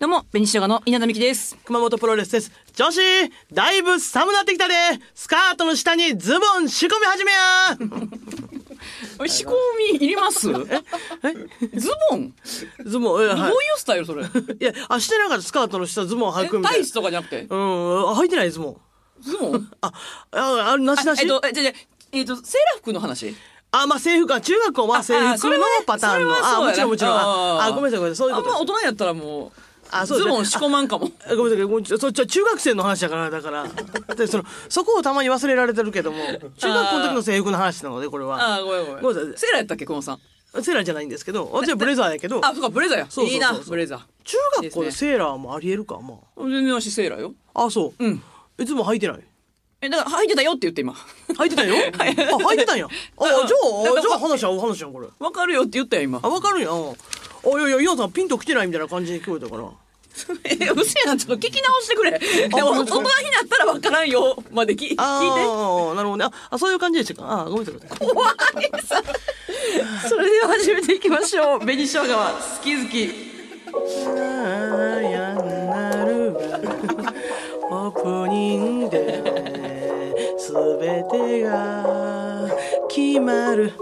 どうも、紅しょがの稲田美希です。熊本プロレスです。女子、だいぶ寒なってきたで、スカートの下にズボン仕込み始めや 仕込みいります えズボンズボン、え、はい、どういうスタイルそれ いや、あ、してなかったスカートの下ズボン履くみたいな。タイスとかじゃなくてうん、履いてないズボン。ズボンあ、あ、あ、なしなしえっと、じゃじゃえっと、セーラー服の話あ、まあ制服は中学校は制服のパターンの。あああ、もちろんもちろん。あ、ごめんなさいごめんなさい。そういうこと。あんま大人やったらもう。あそう、ズボン仕込まんかもごめんなさいちは中学生の話だからだからでそのそこをたまに忘れられてるけども中学校の時の制服の話なのでこれはあごめんごめんごめんセーラーやったっけ久保さんセーラーじゃないんですけど、私はブレザーやけど。あ、そうか、ブレザーや。そうそうそうそういいな、ブレザー。中学校でセーラーもありえるか、まあ。全然私セーラーよ。あ、そう。うん。いつも履いてない。え、だから履いてたよって言って今。履いてたよ はい、あ、履いてたんや。あ、じゃあ、じゃあ話は合う、話やんこれ。わかるよって言ったよ、今。あ、わかるやん。あ、いやいや、イオさんピンと来てないみたいな感じに聞こえたから。え、うせえなんちょっと聞き直してくれ。でも、大人になったらわからんよ。まで聞いて。ああ、なるほどね。あ、そういう感じでしたか。あ、ごめんなさい。怖いさ。それでは始めていきましょう。紅生姜は好き好き。あやなる。オープニングで。すべてが決まる。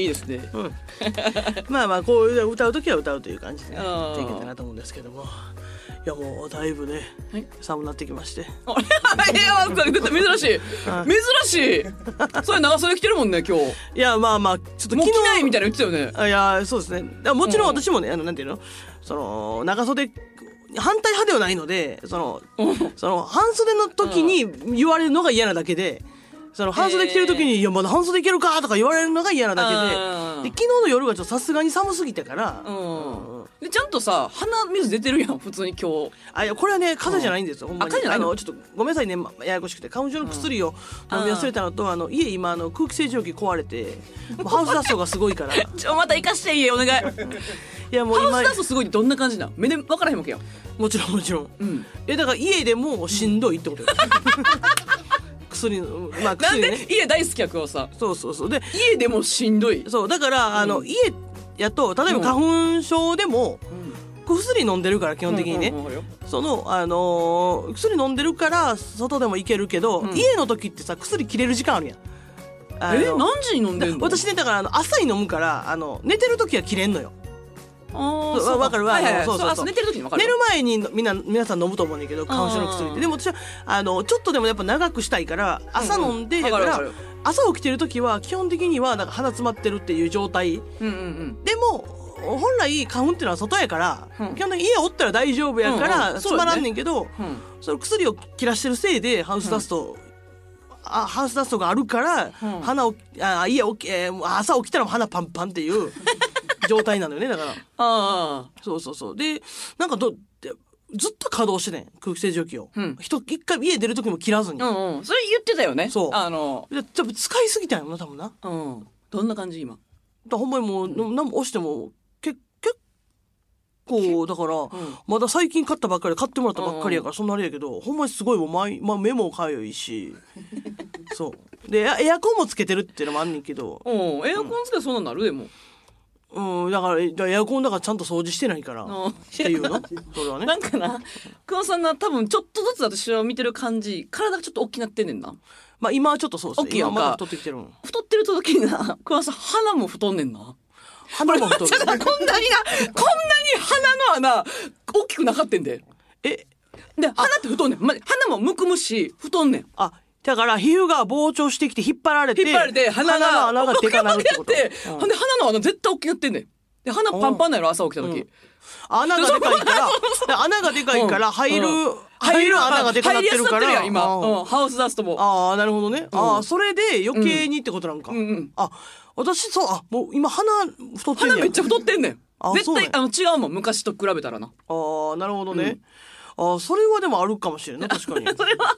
いいですね、うん、まあまあこういう歌う時は歌うという感じでねやっていけたなと思うんですけどもいやもうだいぶね、はい、寒くなってきましてあれは 珍しい珍しいそれ長袖着てるもんね今日いやまあまあちょっと着ないみたいな言ってたよねいやそうですねもちろん私もね、あのなんていうのその長袖反対派ではないのでそのその半袖の時に言われるのが嫌なだけで、うんその半袖着てる時に「いやまだ半袖いけるか」とか言われるのが嫌なだけでで昨日の夜はちょっとさすがに寒すぎてから、うんでちゃんとさ鼻水出てるやん普通に今日あいやこれはね風邪じゃないんですよ、ほんまにあ風邪じのちょっとごめんなさいね、ややこしくて花粉症の薬を飲み忘れたのと、あの家今あの空気清浄機壊れてもうハウスダストがすごいからい ちょまた行かして家お願いいやもう今スダストすごいってどんな感じなん目で分からへんわけやもちろんもちろん、うんえだから家でもしんどいってことよ 薬まあなんで家大好きやくわさそうそうそうで家でもしんどい、そうだから、あの家やと例えば花粉症でも薬飲んでるから基本的にね、そのあのー薬飲んでるから外でも行けるけど、うん家の時ってさ薬切れる時間あるやんあえ何時に飲んでんの私ねだからあの朝に飲むからあの寝てる時は切れんのよわかるわかる。寝てる時に寝る前にみんな皆さん飲むと思うんだけど花粉症の薬ってでも私はあのちょっとでもやっぱ長くしたいから朝飲んでだから朝起きてる時は基本的にはなんか鼻詰まってるっていう状態。でも本来花粉っていうのは外やから、基本的に家おったら大丈夫やから、そうなまらんねんけど、その薬を切らしてるせいでハウスダスト、あハウスダストがあるから、鼻をあ家や、え朝起きたら鼻パンパンっていう 状態なのよねだからああそうそうそうでなんかどずっと稼働してね空気清浄機を、うん、人一回家出る時も切らずに、うんうん、それ言ってたよねそうあの多分使いすぎたんやろな多分なうんどんな感じ今だほんまにもう、何も押してもけ結構だから、うん、まだ最近買ったばっかり買ってもらったばっかりやから、そんなあれやけどほんまにすごいもう毎、まあ、目もかゆいし そうでエアコンもつけてるっていうのもあんねんけど、うん、エアコンつけそうなんなるでもうん、だから、エアコンだからちゃんと掃除してないから。っていうの それはね。なんかな、久野さんな、多分ちょっとずつ私を見てる感じ、体がちょっと大きなってんねんな。まあ今はちょっとそうです大きいね。んまだ太ってきてるもん。太ってると時にな、久野さん鼻も太んねんな。鼻も太 っちこんなにな、こんなに鼻の穴、大きくなかってんで。え、で、鼻って太んねん。ま、鼻もむくむし、太んねん。あ、だから皮膚が膨張してきて引っ張られて。引っ張られて、鼻が、鼻がでかなるってこと。うん、ほんで鼻の穴絶対大きくなってんねん。で、鼻パンパンなの朝起きた時。うん 穴がでかいから、穴がでかいから入る、うん入る穴がでかくなってるから。今、うん、ハウスダストも。ああ、なるほどね。ああ、それで余計にってことなんか。うんうん、あ、私、そう、あ、もう今鼻太ってんねん。鼻めっちゃ太ってんねん。絶対、あの、違うもん、昔と比べたらな。ああ、なるほどね。あそれはでもあるかもしれん 確かにそれは、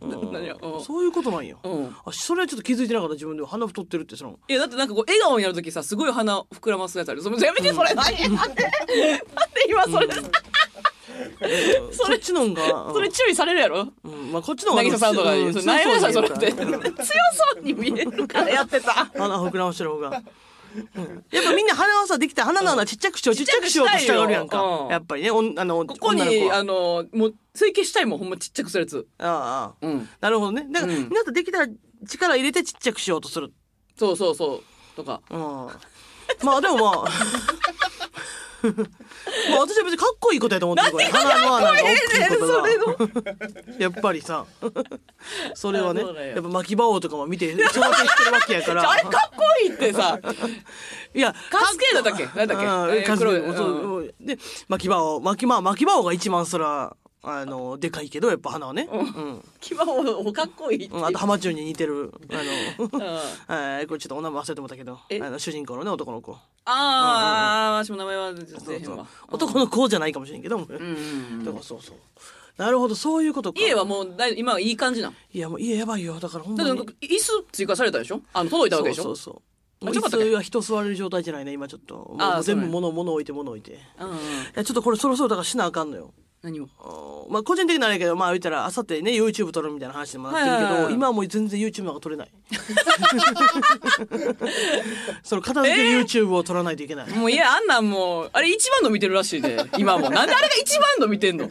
うそういうことなんや、うん、あそれはちょっと気づいてなかった自分で鼻太ってるってそのいやだってなんかこう笑顔になる時さすごい鼻膨らますやつあるそのやめてそれうん、なんで今それ、うんそれっちのんが、それ注意されるやろ。うん、まあこっちのが。渚さんとかに、うん、それ強そうに見えるからやってた。鼻膨らましてる方が。やっぱみんな鼻はさ、できたら鼻の穴ちっちゃくしよう、ちっちゃくしようとしたがるやんか。やっぱりね、あの、ここに、あの、もう、追記したいもん、ほんまちっちゃくするやつ。ああ、うん。なるほどね。だから、んなんかできたら力入れてちっちゃくしようとする。そうそうそう。とか。うん。まあでもまあ。まあ私は別にかっこいいことやと思ってるからいやっぱりさ それはねやっぱ巻き場王とかも見て育てってるわけやから あれかっこいいってさいやカスケードだっけなんだっけ、うん、カスケード、うん、で巻き場王巻き,、まあ、巻き場王が一番そらあのでかいけどやっぱ花はね、うん、牙おかっこいい、うあと浜中に似てるあの、えー、これちょっとお名前忘れてもたけどあの主人公のね男の子ああ、私も名前は男の子じゃないかもしれんけど、うん、だからそうそうなるほどそういうこと家はもうだい今はいい感じないやもう家やばいよだからほんまにだって椅子追加されたでしょあの届いたわけでしょそうそうそもう椅子は人座れる状態じゃないね今ちょっと全部物物置いて物置いて、うんうん、いやちょっとこれそろそろだからしなあかんのよ何をまあ個人的なあれけどまあ言ったらあさってね YouTube 撮るみたいな話でもなってるけど、はいはい、今はもう全然 YouTube なんか撮れない その片付け YouTube を撮らないといけない、えー、もういやあんなんもうあれ一番の見てるらしいで 今もなんであれが一番の見てんの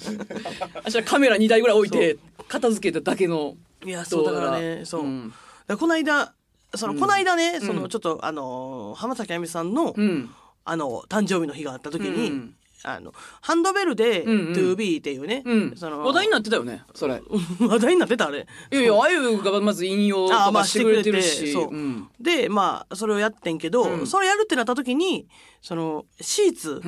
あしたカメラ2台ぐらい置いて片付けただけのいやそうだからねそう、うん、この間その、この間ね、そのちょっとあの浜崎あゆみさんの、うん、あの誕生日の日があった時に、あのハンドベルで「トゥービ to be」っていうね、その話題になってたよねそれ 話題になってたあれいやいやあゆがまず引用とあまあかしてくれてるしてそうでまあそれをやってんけど、それやるってなった時にそのシーツ、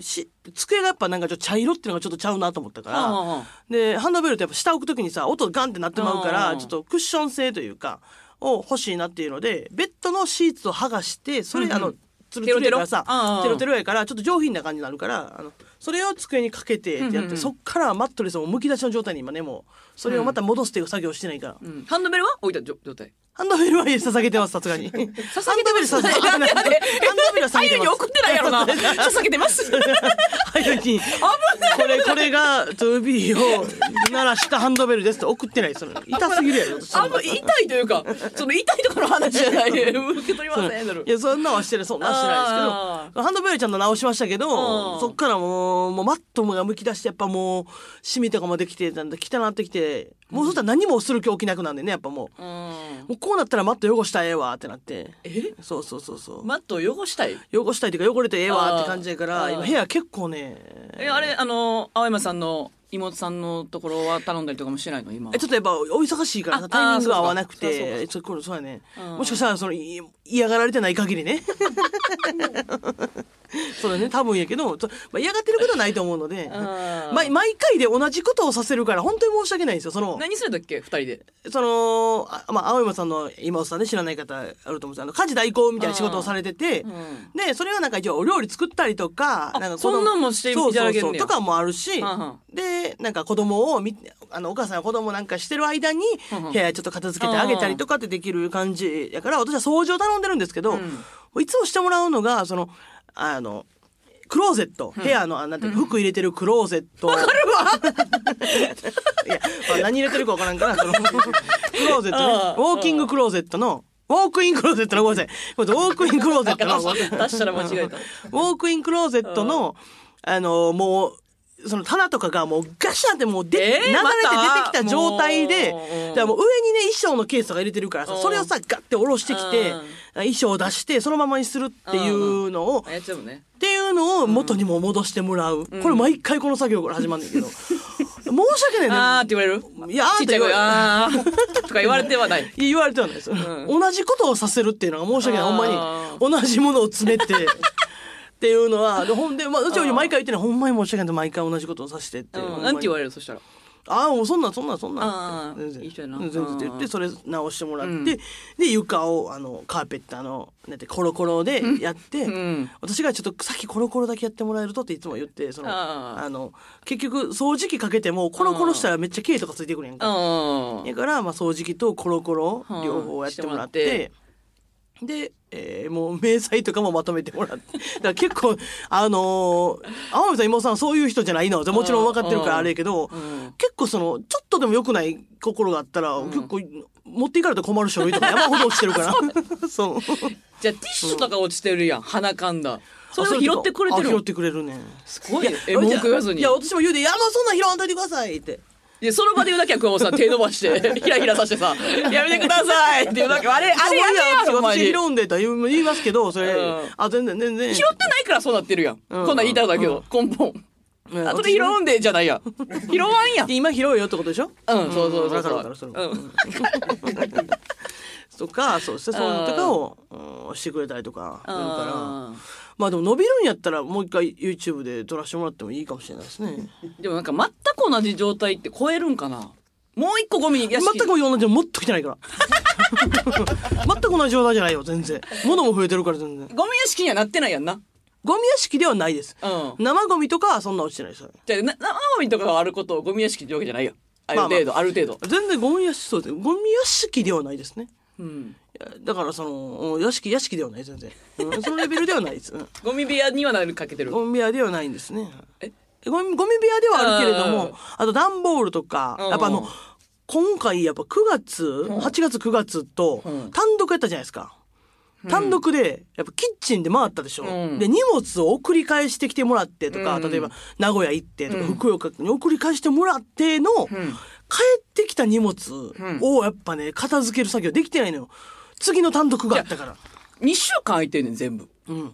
し机がやっぱなんかちょっと茶色っていうのがちょっとちゃうなと思ったからでハンドベルってやっぱ下置く時にさ音がガンってなってまうからちょっとクッション性というかを欲しいなっていうのでベッドのシーツを剥がしてそれ、あのつるつるやからさテロテロやからちょっと上品な感じになるからあのそれを机にかけてってやって、うんうんうん、そっからマットレスをむき出しの状態に今ねもうそれをまた戻すっていう作業してないから、うんうん、ハンドベルは置いた状態ハンドベルは捧げてます、さすがに。捧げてます。ハンドベル捧げてます。ハンドベルは捧げてます。に送ってないやろな。捧げてます。ハこれ、これが、トゥービーを鳴らしたハンドベルですって送ってない。痛すぎるやろ。痛いというか、その痛いところの話じゃない。受け取りません。いや、そんなはしてる、そんなしてないですけど、ハンドベルちゃんと直しましたけど、そっからもう、もうマットがむき出して、やっぱもう、シミとかもできてん汚ってきて、もうそしたら何もする気起きなくなんでねやっぱもう,、もうこうなったらマット汚したらええわってなってえそうそうそうそうマット汚したい汚したいっていうか汚れてええわって感じやから今部屋結構ねえあれあの青山さんの妹さんのところは頼んだりとかもしてないの今えちょっとやっぱお忙しいからタイミングが合わなくてそうそうそうやねもしかしたらその嫌がられてない限りね そうだね多分やけど、まあ、嫌がってることはないと思うので、毎毎回で同じことをさせるから本当に申し訳ないんですよその何するんだっけ2人でそのあ、まあ、青山さんの今おさんで知らない方あると思うんですけど家事代行みたいな仕事をされてて、うん、でそれはなんか一応お料理作ったりとかなんかそんなんもしていただけるとかもあるし、はんはんでなんか子供をみあのお母さんが子供なんかしてる間に部屋ちょっと片付けてあげたりとかってできる感じやから私は掃除を頼んでるんですけど、うん、いつもしてもらうのがその。あのクローゼット、部屋のあなんて服入れてるクローゼットわかるわ いや、まあ、何入れてるかわからんからそのクローゼットねウォーキングクローゼットのウォークインクローゼットのごめんなさいウォークインクローゼットの出したら間違えたウォークインクローゼットのあのもうその棚とかがもうガシャンってもうで、えー、流れて出てきた状態で、ま、だからもう上にね衣装のケースとか入れてるからさそれをさガッて下ろしてきて、うん衣装を出してそのままにするっていうのを、っていうのを元にも戻してもらう、これ毎回この作業から始まるんだけど。申し訳ないね。って言われるいや、あって言われあとか言われてはない。言われてはないです、同じことをさせるっていうのが申し訳ない。ほんまに。同じものを詰めて。っていうのは、ほんで、まあ、うちは毎回言ってね、ほんまに申し訳ない毎回同じことをさせてって。なんて言われるそしたら。ああもうそんなそんなそんな全然一緒全然って言ってそれ直してもらって、うん、で床をあのカーペットのなんてコロコロでやって、うん、私がちょっとさっきコロコロだけやってもらえるとっていつも言ってそのあの結局掃除機かけてもコロコロしたらめっちゃ毛とかついてくるやんかだからまあ掃除機とコロコロ両方やってもらって。で、えー、もう明細とかもまとめてもらって。だから結構、あのー、天海さん、妹さんそういう人じゃないの。もちろん分かってるからあれやけど、うん、結構その、ちょっとでも良くない心があったら、うん、結構、持っていかれた困るい類とか山ほど落ちてるから。そう。じゃあティッシュとか落ちてるやん。鼻かんだ。それを拾ってくれてる拾ってくれるね。すごい。え、文句言わずに。いや、私も言うで、山そんな拾わんといてくださいって。でその場で言うだけは熊本さん手伸ばして ひらひらさしてさ「やめてください」っていうだけあれあれやめよ私拾うんでと言いますけどそれ、うん、あ全然全然拾ってないからそうなってるやん、うん、こんなん言いたいだけど、根本。あとで拾うんでじゃないや。拾わんや。今拾うよってことでしょうん、そうそうそう。だから、うん。とかそうしてそういうのとかを、うん、してくれたりとかやるからまあでも伸びるんやったらもう一回 YouTube で撮らせてもらってもいいかもしれないですね でもなんか全く同じ状態って超えるんかなもう一個ゴミに全く同じもっと来てないから 全く同じ状態じゃないよ全然物も増えてるから全然ゴミ屋敷にはなってないやんなゴミ屋敷ではないです、うん、生ゴミとかはそんな落ちてないですじゃ生ゴミとかがあることをゴミ屋敷ってわけじゃないよある程度、まあまあ、ある程度全然ゴミ屋敷そうですゴミ屋敷ではないですねうんだからその屋敷屋敷ではない全然、うん、そのレベルではないです、ゴミ部屋にはなるかけてるゴミ部屋ではないんですねえゴミゴミ部屋ではあるけれどもあと段ボールとかやっぱあの今回やっぱ9月8月9月と単独やったじゃないですか、単独で、やっぱキッチンで回ったでしょ、うん、で、荷物を送り返してきてもらってとか、うん、例えば名古屋行ってとか、福岡に送り返してもらっての、うん、帰ってきた荷物をやっぱね、片付ける作業できてないのよ。次の単独があったから。2週間空いてんねん、全部。うん。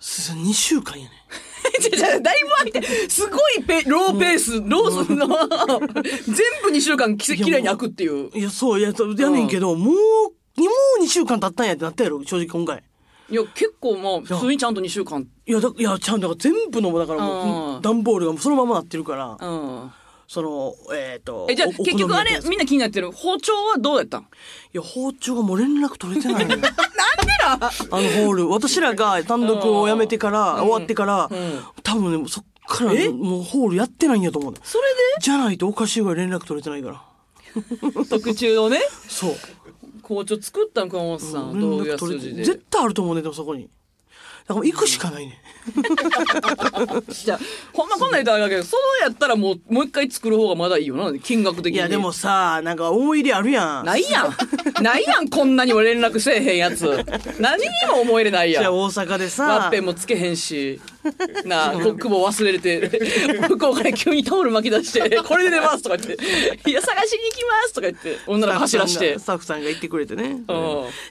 す2週間やね。じだいぶ空いて、すごいペローペース、ロースの、全部2週間きいや嫌いに開くっていう。いや、そう、いや、やねんけど、もう、もう2週間経ったんやってなったやろ、正直今回。いや、結構まあ、普通にちゃんと2週間。いや、だいや、ちゃんと、だから全部の、だからもう、あー段ボールがそのままなってるから、うん。その、えっ、ー、と。え、じゃあ、結局あれ、みんな気になってる。包丁はどうやったんいや、包丁がもう連絡取れてない。なんでなあのホール。私らが単独をやめてから、終わってから、うん多分ね、そっからもうホールやってないんやと思う。それでじゃないとおかしいぐらい連絡取れてないから。特注のね。そう。包丁作ったん、か、本さん。どういうやつで。絶対あると思うね、でもそこに。だから行くしかないね。じゃあほんまこんなん言ったらあれだけど、そうやったらもう、もう一回作る方がまだいいよな、金額的に。いやでもさ、なんか思い入れあるやん。ないやん。ないやん、こんなにも連絡せえへんやつ。何にも思い入れないやん。じゃあ大阪でさ。ワッペンもつけへんし。な僕も忘れて向こうから急にタオル巻き出して「これで出ます」とか言って「いや探しに行きます」とか言って女の子走らしてスタッフさんが言ってくれてね、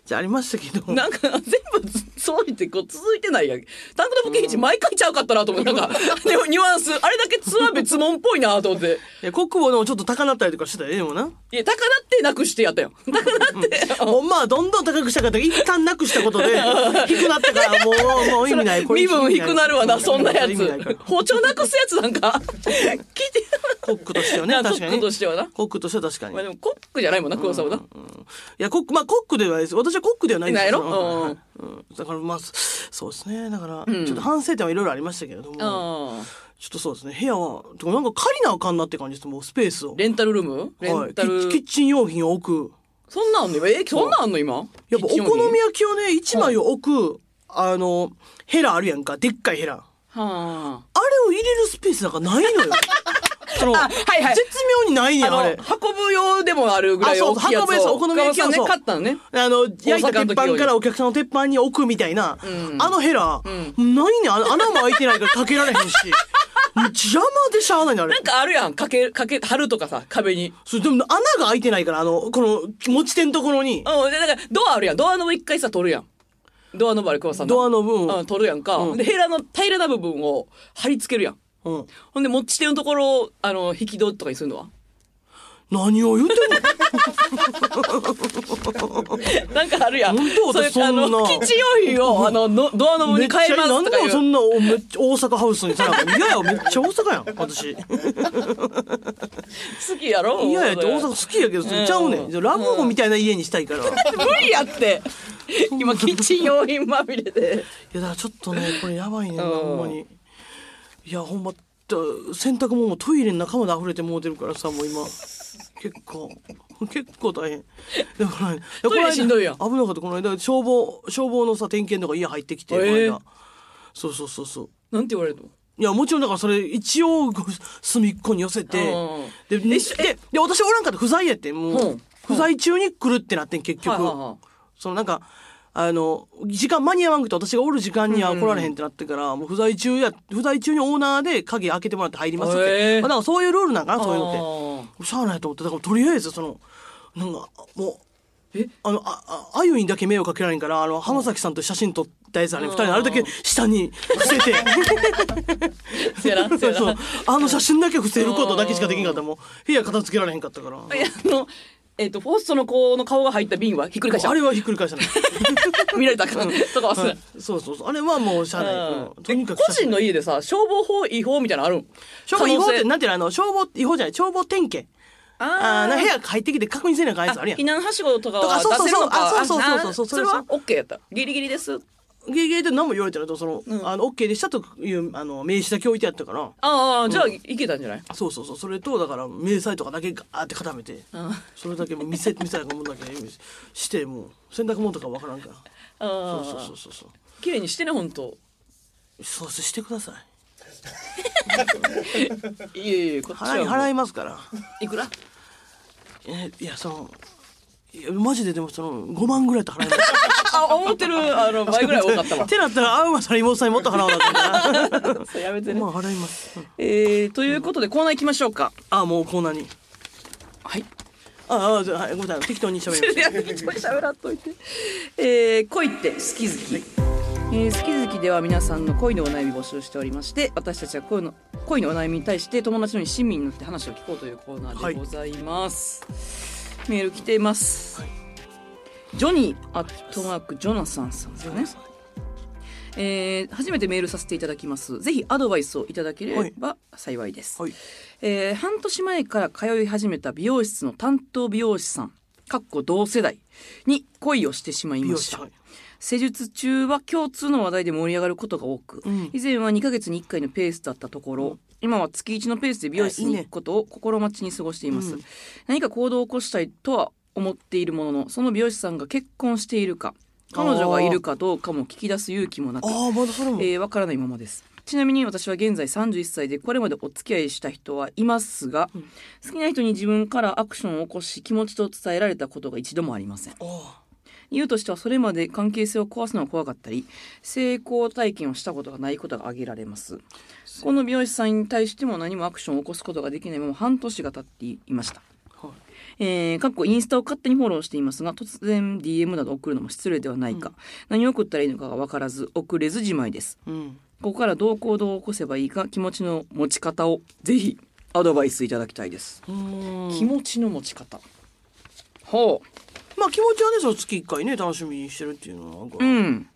じゃありましたけどなんか全部そう言ってこう続いてないやタンクトップ刑事毎回ちゃうかったなと思ってなんかでもニュアンスあれだけツアー別物っぽいなと思っていや国語でもちょっと高なったりとかしてたよでもないや高なってなくしてやったよ高なって、ほんまあどんどん高くしたかった一旦なくしたことで 低くなったからもうもう意味ないこれ身分低くなるわだそんなやつ包丁なくすやつなんか聞いてコックとしてはね確かにコックとしてはなコックとしては確かにまあでもコックじゃないもんなクオさんもな、いやコックまあコックではないです私はコックではないですないやうん、だからまあそうですねだから、ちょっと反省点はいろいろありましたけれどもちょっとそうですね。部屋は、でもなんか借りなあかんなって感じです。もうスペースを。レンタルルームレンタル、キッチン用品を置く。そんなんあんえ、そんなんの今やっぱお好み焼きをね、一枚を置く、あの、ヘラあるやんか。でっかいヘラ。はあれを入れるスペースなんかないのよ。その、はいはい絶妙にないやん、あれ。運ぶ用でもあるぐらい大きいやつを。運ぶやつ、お好み焼き屋ね、買ったのね。あの、焼いた鉄板からお客さんの鉄板に置くみたいな、あのヘラ、ないね穴も開いてないからかけられへんし。邪魔でしゃあないのあれ。なんかあるやん。かけ、かけ、貼るとかさ、壁に。そう、でも穴が開いてないから、あの、この、持ち手のところに。うん、だから、ドアあるやん。ドアの一回さ、取るやん。ドアノブあれ久さんドアノブ、うん、取るやんか、うん、でヘラの平らな部分を貼り付けるやん、うん、ほんで持ち手のところあの引き戸とかにするのは何を言ってんのなんかあるやん。本当私そんな。基地用品を、あの、のドアノブに変えますとか言う。そんな、めっちゃ大阪ハウスにさ、いや、めっちゃ大阪やん、私。好きやろいやいや、大阪好きやけど、そちゃうねん。ラブホみたいな家にしたいから。無理やって。今、キッチン用品まみれで。いや、だからちょっとね、これやばいねんな、ほんまに。いや、ほんま、と洗濯物もトイレの中まで溢れてもうてるからさもう今結構結構大変でから、この間しんどいやん危なかったこの間消防消防のさ点検とか家入ってきて、この間そうそうそうそうなんて言われるのいや、もちろんだからそれ、一応、隅っこに寄せて、で、で、で、私おらんかった不在やって、もう、不在中に来るってなってん、結局。そのなんか、あの、時間間に合わんくて私がおる時間には来られへんってなってから、もう不在中や、不在中にオーナーで鍵開けてもらって入りますって。えー、まあ、かそういうルールなんかな、そういうのって。しゃあないと思って、だからとりあえずその、なんか、もう、えあの、あ、あゆにだけ迷惑かけられんから、あの、浜崎さんと写真撮ったやつはね、二人のあれだけ下に伏せて。せら、せら。そう。あの写真だけ伏せることだけしかできんかった。もう、部屋片付けられへんかったから。いや、あの、えっ、ー、と、フォーストの子の顔が入った瓶はひっくり返した。あれはひっくり返した 見られたか、うん、とかはす、はい、そうそうそう。あれはもう社内、うん、とにかく。個人の家でさ、消防法違法みたいなのあるん消防違法って、なんていうのあの、消防違法じゃない、消防点検。ああ、な部屋帰ってきて確認せなあかんやつあるやん。避難はしごとかは出せるのか。そうそうそう。あ、そうそうそうそれはオッケーやった。ギリギリです。ゲイゲイで何も言われてないと、その、うん、あの、OK でしたという、あの、名刺だけ置いてあったから。ああ、じゃあ、うん、いけたんじゃないそうそうそう。それと、だから、明細とかだけガーって固めて、それだけ見せ、見せたものだけして、もう、洗濯物とかわからんから。ああ。そうそうそうそう。綺麗にしてね、ほんと。そうしてください。いやいや、こっちは払いますから。いくらえ、いや、その、マジででもその五万ぐらいっ払えないあ思ってるあの 倍ぐらい多かったわってなったらあうまさら妹さんにもっと払わなきゃそうやめてねまあ払います、ええー、ということでコーナー行きましょうかあもうコーナーにはいああ、じはい、ごめんなさい適当に喋り 適当に喋らんといて、えー、恋って好き好き、はいえー、好き好きでは皆さんの恋のお悩み募集しておりまして私たちは恋の恋のお悩みに対して友達のように親身になって話を聞こうというコーナーでございます。はいメール来ています、はい、ジョニーアットマークジョナサンさんですねえー、初めてメールさせていただきます。ぜひアドバイスをいただければ幸いです。はい、えー、半年前から通い始めた美容室の担当美容師さん、かっこ同世代に恋をしてしまいました。施術中は共通の話題で盛り上がることが多く、うん、以前は2ヶ月に1回のペースだったところ、今は月一のペースで美容室に行くことを心待ちに過ごしています、うん、何か行動を起こしたいとは思っているもののその美容師さんが結婚しているか彼女がいるかどうかも聞き出す勇気もなく、ま、えー、からないままですちなみに私は現在31歳でこれまでお付き合いした人はいますが、うん、好きな人に自分からアクションを起こし気持ちと伝えられたことが一度もありません理由としてはそれまで関係性を壊すのが怖かったり成功体験をしたことがないことが挙げられますこの美容師さんに対しても何もアクションを起こすことができないまま半年が経っていました。はえー、かっこインスタを勝手にフォローしていますが突然 DM など送るのも失礼ではないか、うん、何を送ったらいいのかが分からず送れずじまいです、うん、ここからどう行動を起こせばいいか気持ちの持ち方をぜひアドバイスいただきたいです気持ちの持ち方ほうまあ気持ちはねその月1回ね楽しみにしてるっていうのはうん、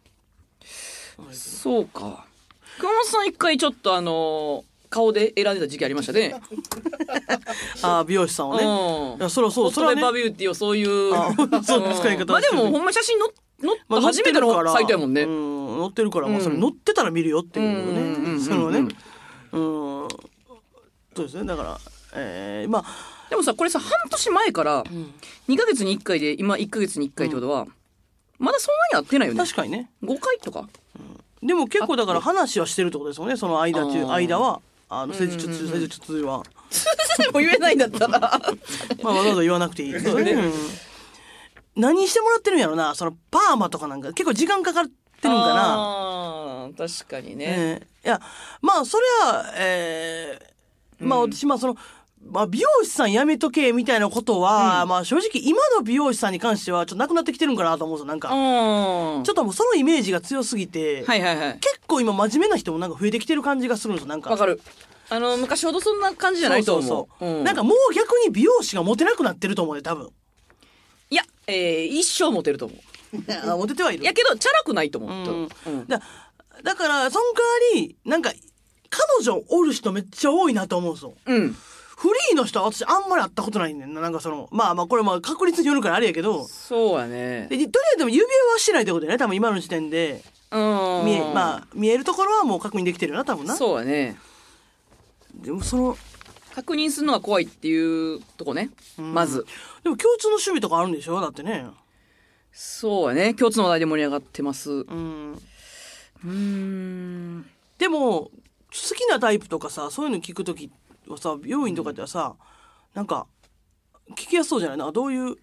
そうか熊本さん一回ちょっとあの顔で選んでた時期ありましたね。ああ、美容師さんをね。ういや、そろそろ、そら、ね。ービューティーをそういう。そう使い方、まあでも、ほんま写真のの、った初めてのサイトやもんね。載ってるから、まあそれ載ってたら見るよっていうね。そのね。うん。そうですね。だから、えー、まあ。でもさ、これさ、半年前から、2ヶ月に1回で、今1ヶ月に1回ってことは、まだそんなに合ってないよね。確かにね。5回とか。うんでも結構だから話はしてるってことですよねその間中間はあの政治中政治中はでも言えないんだったら。まあわざわざ言わなくていいですそうねうん何してもらってるんやろなそのパーマとかなんか結構時間かかってるんかなあー確かにね。えいやまあそれはええまあ私まあそのまあ、美容師さんやめとけ、みたいなことは、うんまあ、正直今の美容師さんに関しては、ちょっとなくなってきてるんかなと思うんですよ、なんか。ちょっともうそのイメージが強すぎて、はいはいはい。結構今真面目な人もなんか増えてきてる感じがするんですよ、なんか。わかる。あの、昔ほどそんな感じじゃないと思う。そうそうそう、うんなんかもう逆に美容師がモテなくなってると思うよ、多分。いや、えー一生モテると思う。あモテてはいる。いやけど、チャラくないと思う。うんだだから、その代わり、なんか、彼女おる人めっちゃ多いなと思うんですよ。うん。フリーの人は私あんまり会ったことないねんな。なんかその、まあまあこれまあ確率によるからあれやけど。そうやね。で、とりあえずでも指輪はしてないってことやね。多分今の時点で。うん。見え、まあ見えるところはもう確認できてるな、多分な。そうやね。でもその、確認するのは怖いっていうとこね。まず。でも共通の趣味とかあるんでしょだってね。そうやね。共通の話題で盛り上がってます。うん。うん。でも、好きなタイプとかさ、そういうの聞くときはさ美院とかではさ、なんか聞きやすそうじゃないなどういう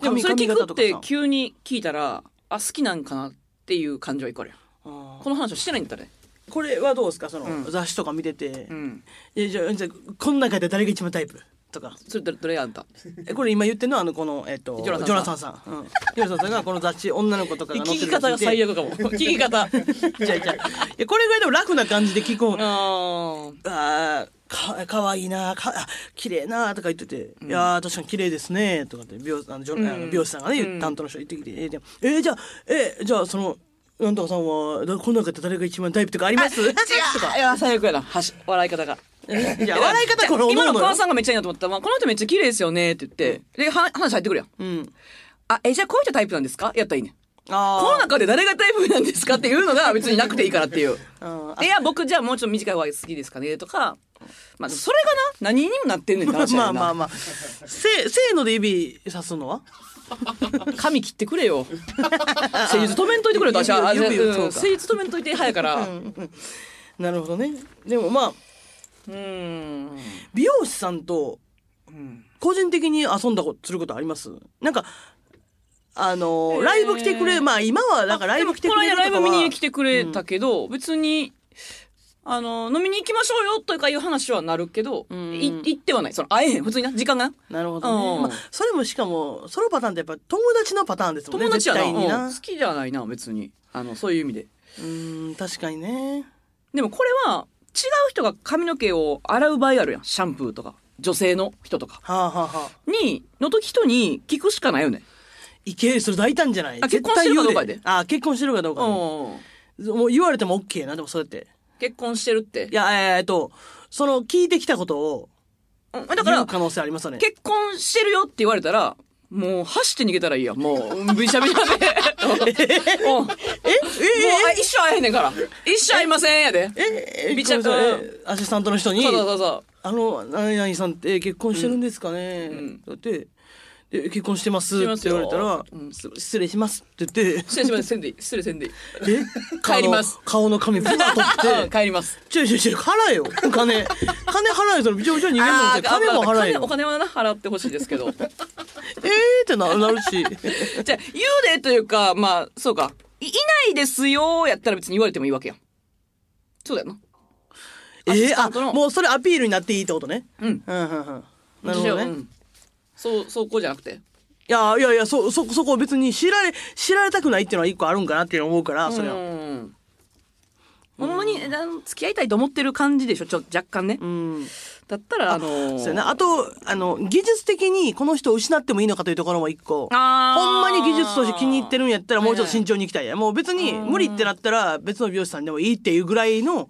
でもそれ聞くって急に聞いたらあ好きなんかなっていう感じはいかれやこの話はしてないんだったらねこれはどうですかその、雑誌とか見てて、うんじゃあこの中で誰が一番タイプとかそれどれどれやあんたえこれ今言ってるのはあのこのえっ、とジョナサンさんさん、うん、ジョナサンさんがこの雑誌女の子とかが聞載ってき方が最悪かも 聞き方じゃじゃいやこれぐらいでも楽な感じで聞こうああかかわいいなか綺麗なとか言ってて「いや確かに綺麗ですね」とかって美容あの美容師さんがね、担当の人言ってきて「えー、えー、じゃあえー、じゃあそのなんとかさんはこの中で誰が一番タイプとかあります? 」違うとかいや最悪やな笑い方が。いや、笑い方これ今の母さんがめっちゃいいなと思ったら、まあ、この人めっちゃ綺麗ですよねって言って、で、話入ってくるやん。うん。あ、え、じゃあこういったタイプなんですかやったらいいね。この中で誰がタイプなんですかっていうのが別になくていいからっていう。いや、僕じゃあもうちょっと短い方が好きですかねとか、まあ、それがな、何にもなってんねんって話や まあまあまあ。せ、せーので指さすのは髪切ってくれよ。せ、術止めんといてくれよ、私は。止めんといて、早いから。なるほどね。でもまあ、うん。美容師さんと、個人的に遊んだこと、することありますなんか、あの、ライブ来てくれ、まあ今はだからライブ来てくれるとかは。この間ライブ見に来てくれたけど、うん、別に、あの、飲みに行きましょうよとかいう話はなるけど、うん、い行ってはない。その、会えへん。普通にな、時間がな。るほど、ね、まあ、それもしかも、そのパターンってやっぱ友達のパターンですもんね。友達やなな、うん、好きじゃないな、別に。あの、そういう意味で。うん、確かにね。でもこれは、違う人が髪の毛を洗う場合あるやん。シャンプーとか。女性の人とか。はあははあ、に、の時人に聞くしかないよね。いけそれ大胆じゃない結婚してるかどうかであ結婚してるかどうか、ね、もう言われても OK なでもそうやって結婚してるっていやえっとその聞いてきたことをだから可能性ありますよね結婚してるよって言われたらもう走って逃げたらいいやもうびしゃびしゃでえええもう一生会えへんねんから一生会いませんやでえびちゃえ。アシスタントの人にそうそうそうあの何々さんって結婚してるんですかね、うん、だってえ結婚してます」って言われたら「うん失礼します」って言って失礼しますせんでいい失礼せんでいい「え 帰ります顔の髪ぶわっとっ うんて帰ります「ちょいちょいちょい払えよお金金払えよそのびちょびちょに逃げるのって金も払えよお金はな払ってほしいですけどえ えーってななるしじゃ言うでというかまあそうかいいないですよやったら別に言われてもいいわけやんそうだよなえー、あもうそれアピールになっていいってことねうんうんうんうんなるほどね、うんそう、そこじゃなくて。いや、いやいや、そ、そ、そこ別に知られ、知られたくないっていうのは一個あるんかなって思うから、それは。ほんまに、付き合いたいと思ってる感じでしょ、ちょ、若干ね。うん。だったら、あのー、そうやなあと、あの、技術的にこの人を失ってもいいのかというところも一個。あほんまに技術として気に入ってるんやったら、もうちょっと慎重に行きたいや。もう別に無理ってなったら、別の美容師さんでもいいっていうぐらいの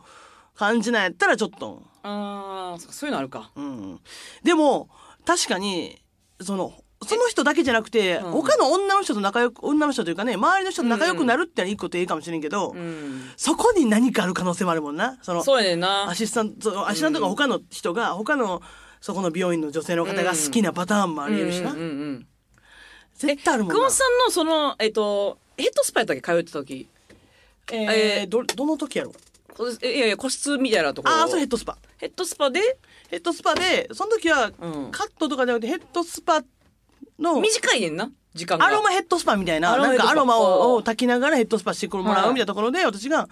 感じなんやったら、ちょっと。ああ、そういうのあるか。うん。でも、確かに、そのその人だけじゃなくて、うん、他の女の人と仲良く、女の人というかね、周りの人と仲良くなるってのは一個といいかもしれんけど、うん、そこに何かある可能性もあるもんな。その、そうやな。アシスタント、アシスタントが他の人が、他の、そこの美容院の女性の方が好きなパターンもあり得るしな。絶対あるもんな。久保さんのその、えっと、ヘッドスパイだけ通ってた時。えー、えー、ど、どの時やろういやいや個室みたいなところああそれヘッドスパヘッドスパでヘッドスパでその時はカットとかじゃなくてヘッドスパの短いねんな時間がアロマヘッドスパみたいななんかアロマを炊きながらヘッドスパしてもらうみたいなところで私が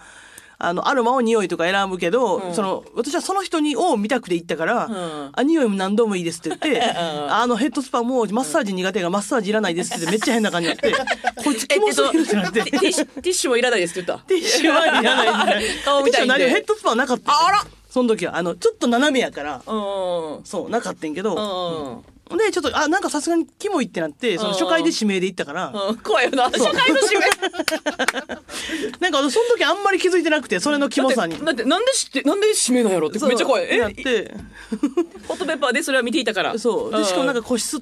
あの、アロマを匂いとか選ぶけど、うん、その、私はその人にを見たくて行ったから、うん、あ、匂いも何度もいいですって言って、あのヘッドスパもマッサージ苦手がマッサージいらないですって めっちゃ変な感じになって、こいつ気持ち悪いってなって。ティッシュもいらないですって言った。ティッシュはいらないです、ね。顔みたいに。ヘッドスパはなかった。あらその時は、あの、ちょっと斜めやから、そう、なかったんけど、で、ちょっと、あ、なんかさすがにキモいってなって、その初回で指名で行ったから。うん、怖いよな。初回の指名。なんか、その時あんまり気づいてなくて、それのキモさに。だって、なんで知って、なんで指名なんやろってめっちゃ怖い。えって。ホットペッパーでそれは見ていたから。そう。で、しかもなんか個室っ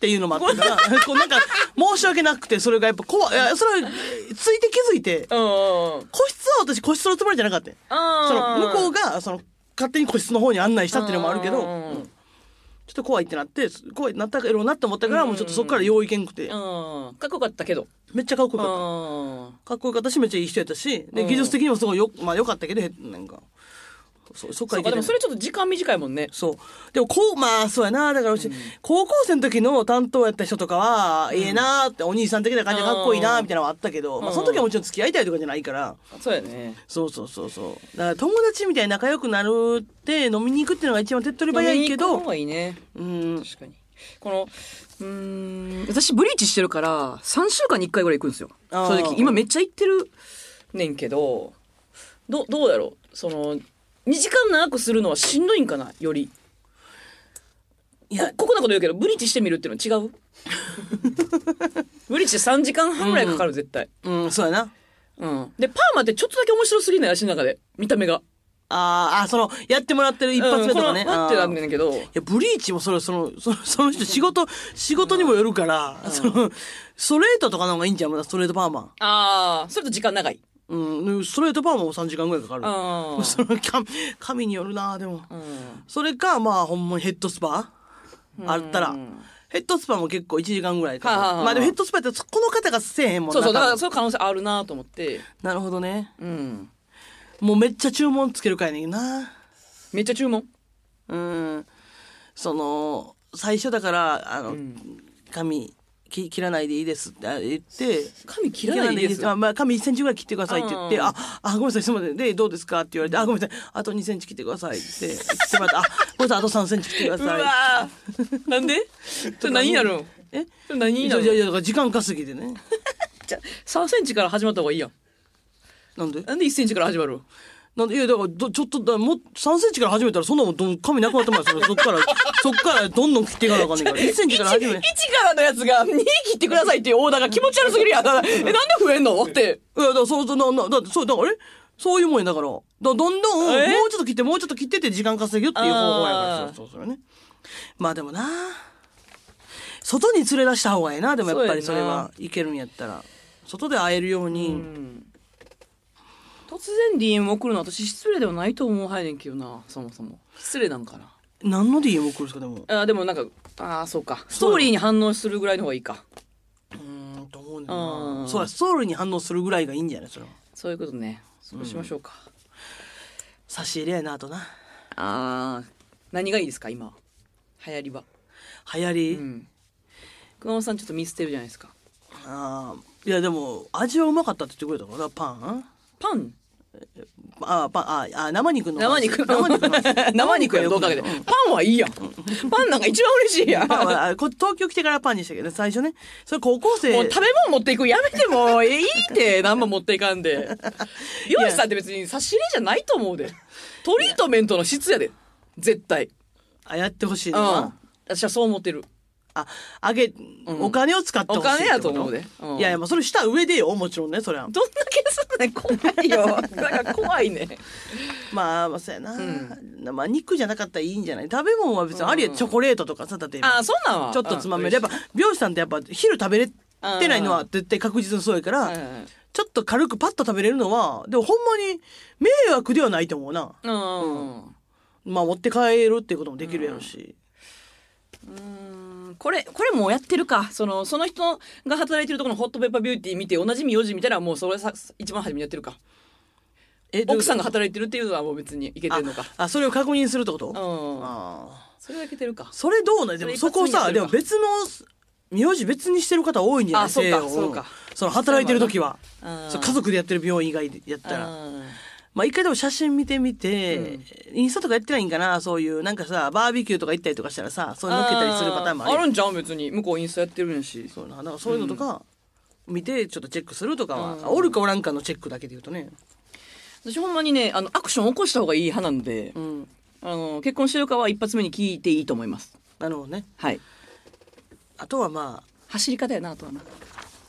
ていうのもあったから、こうなんか、申し訳なくて、それがやっぱ怖い。いや、それは、ついて気づいて、個室は私個室のつもりじゃなかった。その、向こうが、その、勝手に個室の方に案内したっていうのもあるけど、うんちょっと怖いってなって怖いなったやろうなって思ったから、もうちょっとそこから用意けんくて、うん、かっこよかったけどめっちゃかっこよかったかっこよかったしめっちゃいい人やったしで技術的にもすごいよ,、まあ、よかったけどなんかそそっかでもそれちょっと時間短いもんね。そう。でも、こう、まあ、そうやな。だからうん高校生の時の担当やった人とかは、ええなーって、お兄さん的な感じでかっこいいなーみたいなのはあったけど、まあ、その時はもちろん付き合いたいとかじゃないから、そうやね。そうそうそうそう。だから友達みたいに仲良くなるって、飲みに行くっていうのが一番手っ取り早いけ飲みに行くど、がいいね。うん。確かに。この、うん、私ブリーチしてるから、3週間に1回ぐらい行くんですよ。正直。今めっちゃ行ってるねんけど、ど、どうだろうその、2時間長くするのはしんどいんかなよりいやここなこと言うけどブリーチしてみるっていうのは違う ブリーチ3時間半ぐらいかかる、絶対うんそうやなうんでパーマってちょっとだけ面白すぎない足の中で見た目がああそのやってもらってる一発目とかね、うん、このってなんだけどいやブリーチもそれそのその その人仕事仕事にもよるから、うん、そのストレートとかの方がいいんじゃんまだストレートパーマああそれと時間長いうん、ストレートパーも3時間ぐらいかかる。その神によるなでも、うん、それか、まあ、ほんまにヘッドスパ、あったら。ヘッドスパも結構1時間ぐらいかかる。はあはあ、まあでもヘッドスパってこの方がせえへんもんそうそう、だからそういう可能性あるなと思って。なるほどね。うん。もうめっちゃ注文つけるかやねんな。めっちゃ注文うん。その、最初だから、あの、うん、神き切らないでいいですって言って髪切らないでいいですあ、まあ、髪1センチぐらい切ってくださいって言って「うん、ああごめんなさいすみませんでどうですか?」って言われて「あごめんなさいあと2 センチ切ってください」って言ってまた「あごめんなさいあと3センチ切ってください」なんでそれ 何になるのえ何になるいやいやだから時間稼ぎでね じゃ3センチから始まった方がいいやんなんでなんで1センチから始まるなんで、いや、だから、ちょっと、だもう、3センチから始めたら、そんなもん、髪なくなってますよ。そっから、そっから、どんどん切っていかなあかんねんから。1 センチから始め。1, 1からのやつが、2 切ってくださいっていうオーダーが気持ち悪すぎるやん。え、なんで増えんのって。いや、だから、そう、な、な、だって、そう、だから、あれそういうもんや、だから。だどんどん、もうちょっと切って、もうちょっと切ってって時間稼ぐっていう方法やから、そう、そう、そね。まあでもな、外に連れ出した方がいいな、でもやっぱりそれは、いけるんやったら。外で会えるように、うん突然 DM 送るの私失礼ではないと思うはやねんけどなそもそも失礼なんかな何の DM 送るんですかでもあでもなんかああそうかストーリーに反応するぐらいの方がいいかうんと思うんそうやストーリーに反応するぐらいがいいんじゃないそれはそういうことねそうしましょうか、差し入れやなあとなああ何がいいですか今流行りは流行り、うん熊本さんちょっと見捨てるじゃないですかああいやでも味はうまかったって言ってくれたからパンパンああああ生肉の生肉生肉 生肉やどうかけて、パンはいいやんパンなんか一番嬉しいやん、まこ東京来てからパンにしたけど最初ねそれ高校生もう食べ物持っていくやめてもえいいって 何も持っていかんで漁師さんって別に差し入れじゃないと思うでトリートメントの質やで絶対あやってほしいな、私はそう思ってるあ、あげ、お金を使ってほしいお金やと思うで。うん、いやいや、それした上でよ、もちろんね、それは。どんだけすんねん、怖いよ。なんか怖いね。まあ、まあ、そうやな、うん、まあ、肉じゃなかったらいいんじゃない食べ物は別にありや、チョコレートとかさ、だって。あ、そんなんは。ちょっとつまめる。やっぱ、美容師さんってやっぱ、昼食べれてないのは絶対確実にそうやから、ちょっと軽くパッと食べれるのは、でもほんまに迷惑ではないと思うな。うん。まあ、持って帰るっていうこともできるやろし。うんこれ、これもうやってるか。その、その人が働いてるところのホットペッパービューティー見て、同じみ4時見たら、もうそれさ、一番初めにやってるか。え奥さんが働いてるっていうのはもう別にいけてるのか。あ、それを確認するってことうん。あそれはいけてるか。それどうねでもそこさ、でも別の、名字別にしてる方多いんじゃないあそうかそうかその働いてる時は。そ家族でやってる病院以外でやったら。まあ一回でも写真見てみて、インスタとかやってないんかなそういうなんかさバーベキューとか行ったりとかしたらさそういうのっけたりするパターンもあるあるんちゃう別に向こうインスタやってるんやしそうなだからそういうのとか見てちょっとチェックするとかは、おるかおらんかのチェックだけで言うとね私ほんまにねあのアクション起こした方がいい派なんで、うん、あの結婚してるかは一発目に聞いていいと思いますなるほどねはいあとはまあ走り方やなあとはな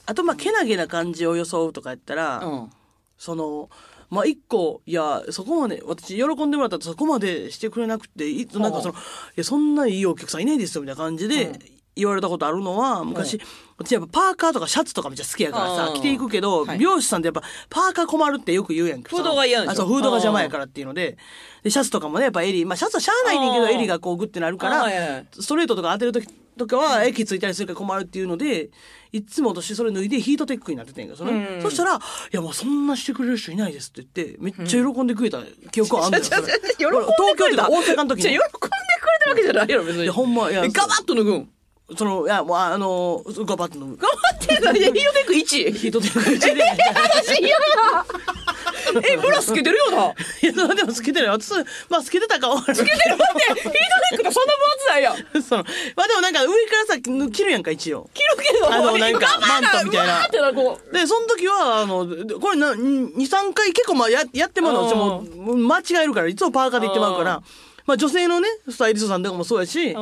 あとまあけなげな感じを装うとかやったら、うん、そのまあ、一個、いや、そこまで、私、喜んでもらったらそこまでしてくれなくて、いつ、なんかその、いや、そんないいお客さんいないですよ、みたいな感じで、言われたことあるのは昔、私やっぱパーカーとかシャツとかめっちゃ好きやからさ着ていくけど、美容師さんってやっぱパーカー困るってよく言うやんフードが嫌あそうフードが邪魔やからっていうのででシャツとかもねやっぱ襟、まあ、シャツはしゃあないねんけど襟がこうグッてなるからストレートとか当てる時とかは駅ついたりするから困るっていうのでいつも私それ脱いでヒートテックになっててんけどそ,、ねそしたら「いやもうそんなしてくれる人いないです」って言ってめっちゃ喜んでくれた記憶はあんだよ、東京とか大阪の時に喜んでくれたわけじゃないやろ別にいやほんまいやガバッと脱ぐんそのいやもうあの頑張って飲む頑張ってんのいや ヒートテック1ヒートテック1で話嫌だえブラ透けてるよないやでも透けてるよ私まあ透けてたか透けてる待ってヒートテックってそんな分厚ないやん。そのまあでもなんか上からさ切るやんか一応切るけどあのなんかマントみたいなでその時はあのこれな23回結構まあややってもらうのも間違えるからいつもパーカーで行ってまうから。まあ女性のね、スタイリストさんとかもそうやし、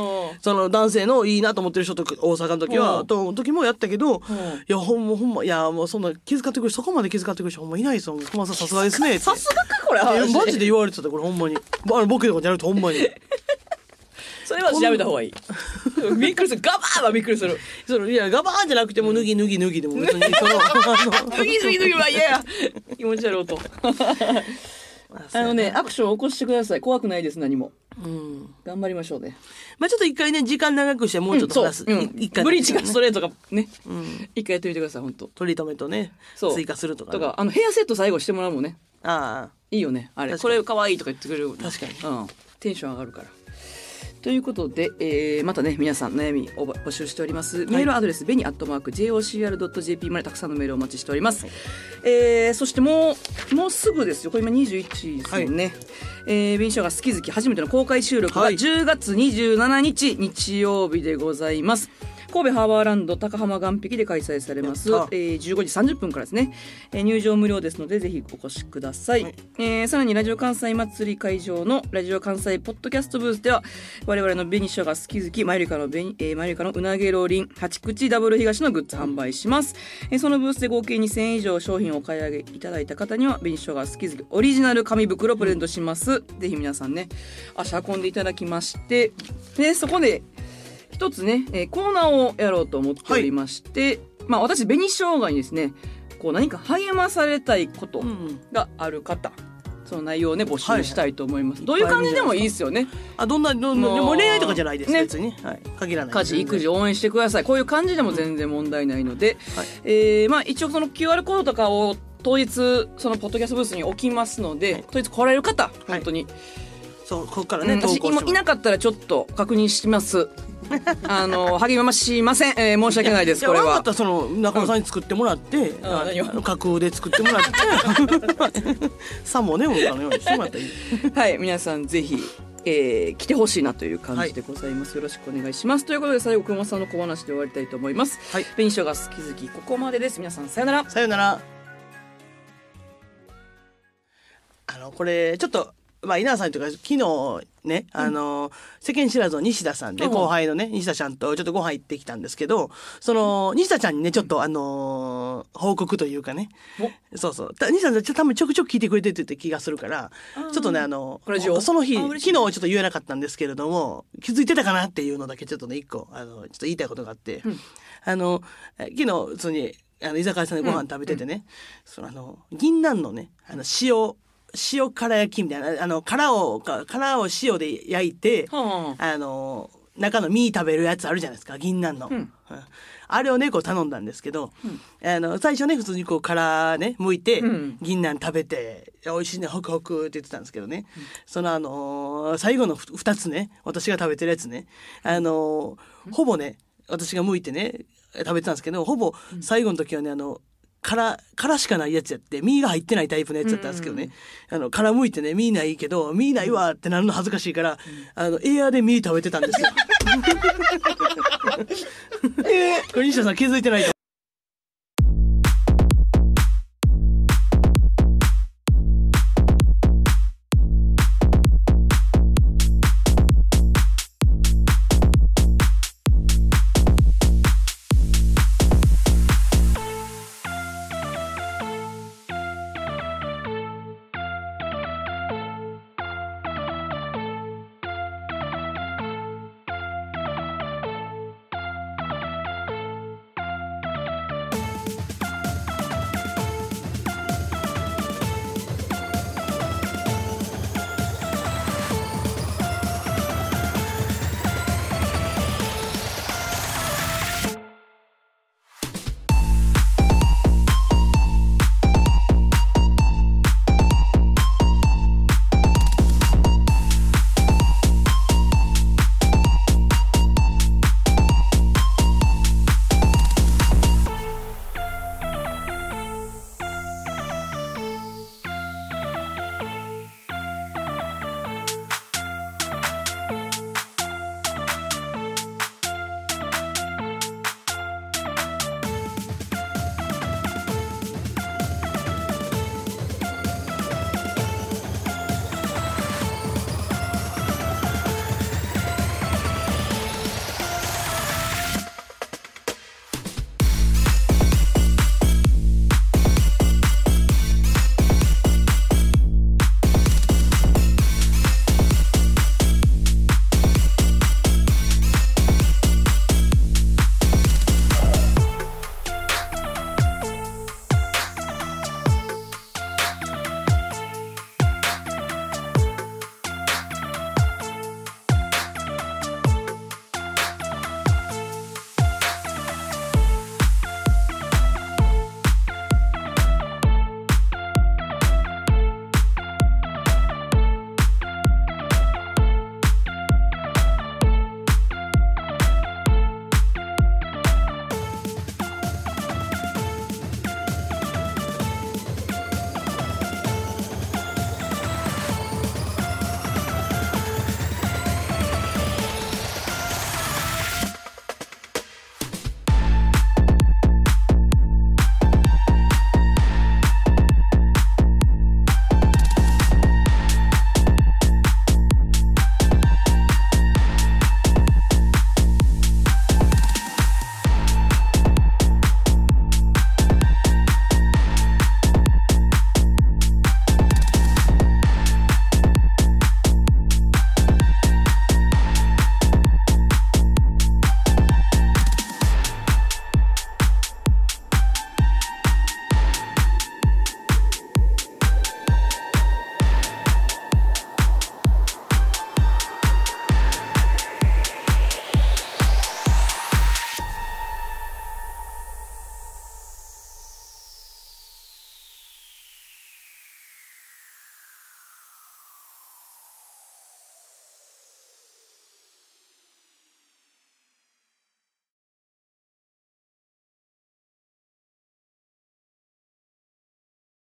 その男性のいいなと思ってる人と大阪の時は、と時もやったけど、いや、ほんま、ほんま、いや、もうそんな気遣ってくるそこまで気遣ってくる人ほんまいないですよ。小松さんさすがですね。さすがか、これ。マジで言われてた、これほんまに。あの、僕とかじゃなほんまに。それは調べた方がいい。びっくりする。ガバーはびっくりする。そのいや、ガバーじゃなくても、脱ぎ脱ぎ脱ぎでも別に、その、脱ぎ脱ぎ脱ぎは嫌や。気持ち悪い音。あのねアクション起こしてください怖くないです何も、うん、頑張りましょうねまあちょっと一回ね時間長くしてもうちょっと話す、うんうんね、ブリーチかストレートがね、うん、一回やってみてください本当トリートメントね追加するとか、ね、とかあのヘアセット最後してもらうもんねああいいよねあれこれ可愛いとか言ってくれる確かに、うん、テンション上がるからということで、えー、またね、皆さん悩みを募集しております。メールアドレス、ベニアットマーク JOCR.jp までたくさんのメールをお待ちしております。はい、えー、そしてもう、もうすぐですよ。これ今21ですよね。はい、えー、ベニショが好き好き初めての公開収録は10月27日、日曜日でございます。神戸ハーバーランド高浜岸壁で開催されます、えー、15時30分からですね、えー、入場無料ですのでぜひお越しください、はい、えー、さらにラジオ関西祭り会場のラジオ関西ポッドキャストブースでは我々の紅書が好き好きマユリカの紅、えー、マユリカのうなげろりん八口ダブル東のグッズ販売します、えー、そのブースで合計2000円以上商品をお買い上げいただいた方には紅書が好き好きオリジナル紙袋をプレゼントします、うん、ぜひ皆さんね足運んでいただきましてでそこで一つね、えー、コーナーをやろうと思っておりまして、はい、まあ私、紅生姜にですね、こう何か励まされたいことがある方、うん、その内容をね、募集したいと思います。はい、どういう感じでもいいですよね。あ、どんな、どんな、でも恋愛とかじゃないです、ね、別に。はい。限らない。家事、育児応援してください。こういう感じでも全然問題ないので、うん、はい、えー、まあ一応その QR コードとかを当日、そのポッドキャストブースに置きますので、はい、当日来られる方、本当に。そう、ここからね、うん、私今いなかったらちょっと確認します。あの励ましません、えー、申し訳ないですこれは。その中野さんに作ってもらって、うん、架空で作ってもらって さもねおうにしてもらったらいい。はい皆さんぜひ。えー、来てほしいなという感じでございます、はい、よろしくお願いしますということで最後熊さんの小話で終わりたいと思います、はい、紅しょが好き好きここまでです皆さんさよならさよならあのこれちょっとまあ、稲さんというか昨日ね、あの世間知らずの西田さんで、後輩のね西田ちゃんとちょっとご飯行ってきたんですけどその西田ちゃんにねちょっとあのー、報告というかねそうそう西田さん多分ちょくちょく聞いてくれてるって気がするからちょっとねあのその日昨日ちょっと言えなかったんですけれども気づいてたかなっていうのだけちょっとね一個あのちょっと言いたいことがあって、うん、あの昨日普通にあの居酒屋さんでご飯食べててね、そのあの銀杏のねあの塩塩辛焼きみたいな、あの、殻を、殻を塩で焼いて、あ、あの、中の身食べるやつあるじゃないですか、銀杏の。うん、あれをね、こう頼んだんですけど、うん、あの、最初ね、普通にこう殻ね、剥いて、ぎん、銀杏食べて、美味しいね、ホクホクって言ってたんですけどね、そのあのー、最後の二つね、私が食べてるやつね、あのー、ほぼね、私が剥いてね、食べてたんですけど、ほぼ最後の時はね、あの、殻、殻しかないやつやって、身が入ってないタイプのやつやったんですけどね。あの、殻むいてね、身ないいけど、身ないわってなるの恥ずかしいから、あの、エアーで身食べてたんですよ。え これ西田さん気づいてないと。